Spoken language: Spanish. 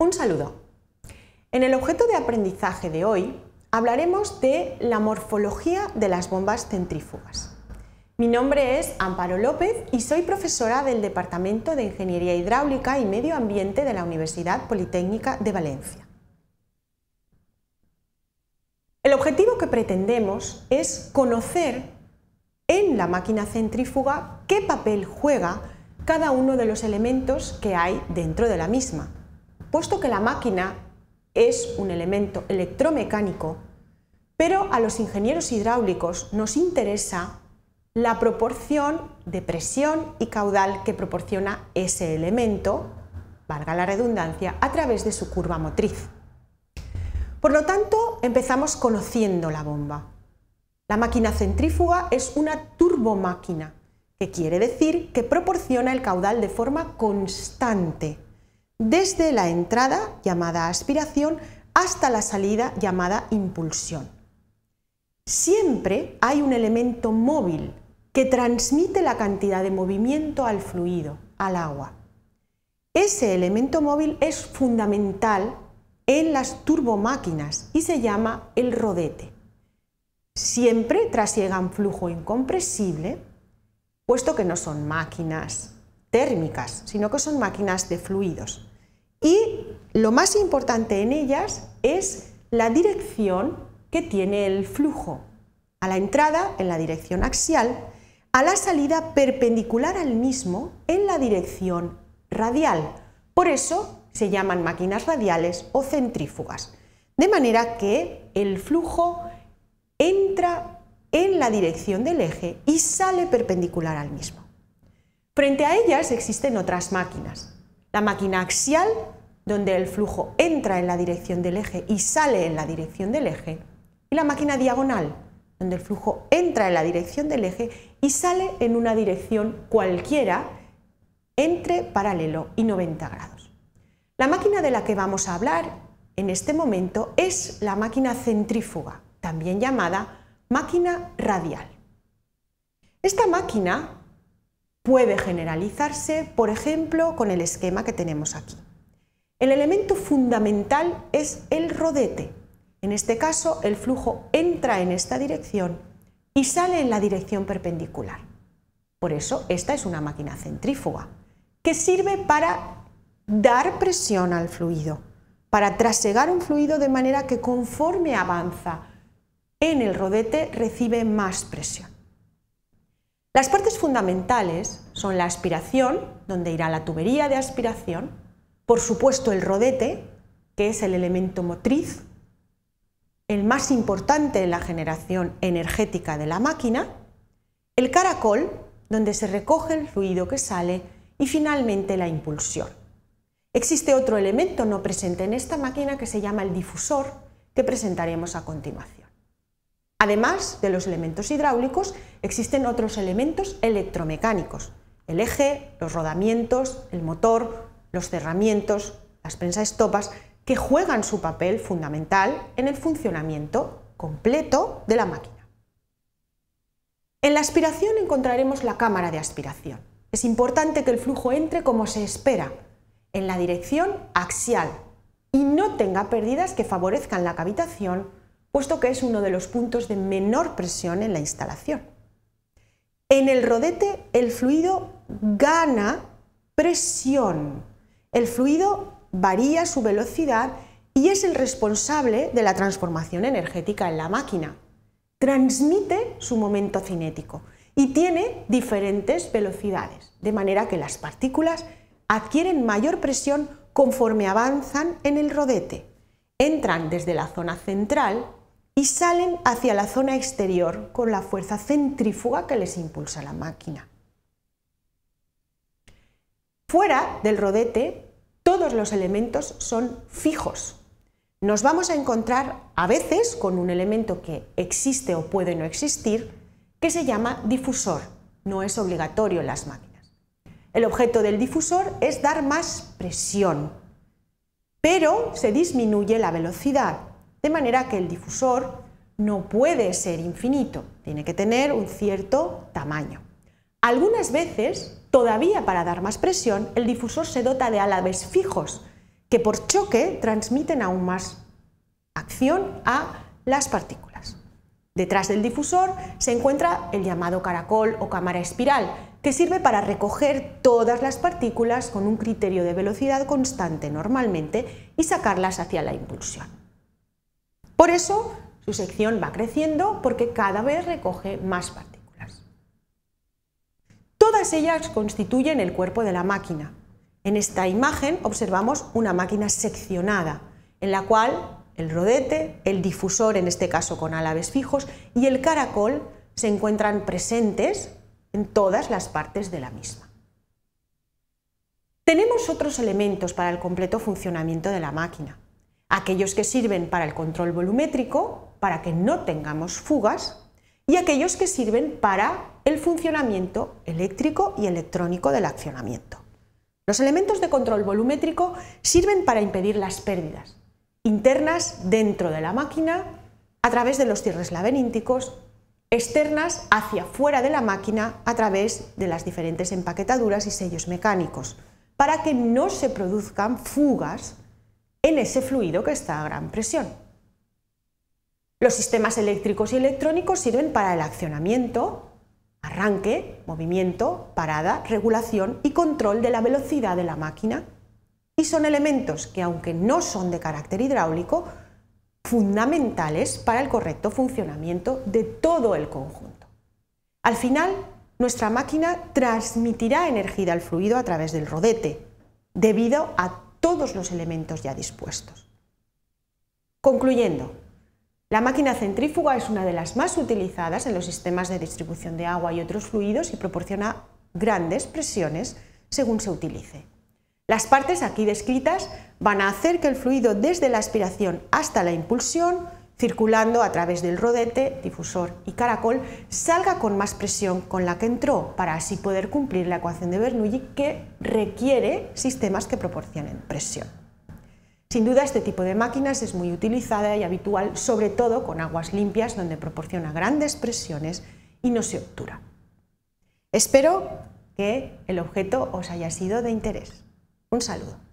Un saludo. En el objeto de aprendizaje de hoy hablaremos de la morfología de las bombas centrífugas. Mi nombre es Amparo López y soy profesora del Departamento de Ingeniería Hidráulica y Medio Ambiente de la Universidad Politécnica de Valencia. El objetivo que pretendemos es conocer en la máquina centrífuga qué papel juega cada uno de los elementos que hay dentro de la misma puesto que la máquina es un elemento electromecánico, pero a los ingenieros hidráulicos nos interesa la proporción de presión y caudal que proporciona ese elemento, valga la redundancia, a través de su curva motriz. Por lo tanto, empezamos conociendo la bomba. La máquina centrífuga es una turbomáquina, que quiere decir que proporciona el caudal de forma constante desde la entrada, llamada aspiración, hasta la salida, llamada impulsión. Siempre hay un elemento móvil que transmite la cantidad de movimiento al fluido, al agua. Ese elemento móvil es fundamental en las turbomáquinas y se llama el rodete. Siempre trasiegan flujo incompresible, puesto que no son máquinas térmicas, sino que son máquinas de fluidos y lo más importante en ellas es la dirección que tiene el flujo. A la entrada en la dirección axial, a la salida perpendicular al mismo en la dirección radial. Por eso se llaman máquinas radiales o centrífugas. De manera que el flujo entra en la dirección del eje y sale perpendicular al mismo. Frente a ellas existen otras máquinas, la máquina axial, donde el flujo entra en la dirección del eje y sale en la dirección del eje, y la máquina diagonal, donde el flujo entra en la dirección del eje y sale en una dirección cualquiera entre paralelo y 90 grados. La máquina de la que vamos a hablar en este momento es la máquina centrífuga, también llamada máquina radial. Esta máquina puede generalizarse, por ejemplo, con el esquema que tenemos aquí. El elemento fundamental es el rodete. En este caso, el flujo entra en esta dirección y sale en la dirección perpendicular. Por eso, esta es una máquina centrífuga, que sirve para dar presión al fluido, para trasegar un fluido de manera que conforme avanza en el rodete recibe más presión. Las partes fundamentales son la aspiración, donde irá la tubería de aspiración, por supuesto el rodete, que es el elemento motriz, el más importante en la generación energética de la máquina, el caracol, donde se recoge el fluido que sale, y finalmente la impulsión. Existe otro elemento no presente en esta máquina que se llama el difusor, que presentaremos a continuación. Además de los elementos hidráulicos, existen otros elementos electromecánicos, el eje, los rodamientos, el motor, los cerramientos, las prensas estopas que juegan su papel fundamental en el funcionamiento completo de la máquina. En la aspiración encontraremos la cámara de aspiración. Es importante que el flujo entre como se espera, en la dirección axial, y no tenga pérdidas que favorezcan la cavitación puesto que es uno de los puntos de menor presión en la instalación. En el rodete el fluido gana presión. El fluido varía su velocidad y es el responsable de la transformación energética en la máquina. Transmite su momento cinético y tiene diferentes velocidades, de manera que las partículas adquieren mayor presión conforme avanzan en el rodete. Entran desde la zona central y salen hacia la zona exterior con la fuerza centrífuga que les impulsa la máquina. Fuera del rodete, todos los elementos son fijos. Nos vamos a encontrar a veces con un elemento que existe o puede no existir, que se llama difusor. No es obligatorio en las máquinas. El objeto del difusor es dar más presión, pero se disminuye la velocidad de manera que el difusor no puede ser infinito, tiene que tener un cierto tamaño. Algunas veces, todavía para dar más presión, el difusor se dota de álabes fijos que por choque transmiten aún más acción a las partículas. Detrás del difusor se encuentra el llamado caracol o cámara espiral, que sirve para recoger todas las partículas con un criterio de velocidad constante normalmente y sacarlas hacia la impulsión. Por eso su sección va creciendo porque cada vez recoge más partículas. Todas ellas constituyen el cuerpo de la máquina. En esta imagen observamos una máquina seccionada, en la cual el rodete, el difusor, en este caso con álaves fijos, y el caracol se encuentran presentes en todas las partes de la misma. Tenemos otros elementos para el completo funcionamiento de la máquina aquellos que sirven para el control volumétrico, para que no tengamos fugas, y aquellos que sirven para el funcionamiento eléctrico y electrónico del accionamiento. Los elementos de control volumétrico sirven para impedir las pérdidas internas dentro de la máquina a través de los cierres laberínticos, externas hacia fuera de la máquina a través de las diferentes empaquetaduras y sellos mecánicos, para que no se produzcan fugas en ese fluido que está a gran presión. Los sistemas eléctricos y electrónicos sirven para el accionamiento, arranque, movimiento, parada, regulación y control de la velocidad de la máquina y son elementos que, aunque no son de carácter hidráulico, fundamentales para el correcto funcionamiento de todo el conjunto. Al final, nuestra máquina transmitirá energía al fluido a través del rodete, debido a todos los elementos ya dispuestos. Concluyendo, la máquina centrífuga es una de las más utilizadas en los sistemas de distribución de agua y otros fluidos y proporciona grandes presiones según se utilice. Las partes aquí descritas van a hacer que el fluido desde la aspiración hasta la impulsión circulando a través del rodete, difusor y caracol, salga con más presión con la que entró para así poder cumplir la ecuación de Bernoulli que requiere sistemas que proporcionen presión. Sin duda, este tipo de máquinas es muy utilizada y habitual, sobre todo con aguas limpias donde proporciona grandes presiones y no se obtura. Espero que el objeto os haya sido de interés. Un saludo.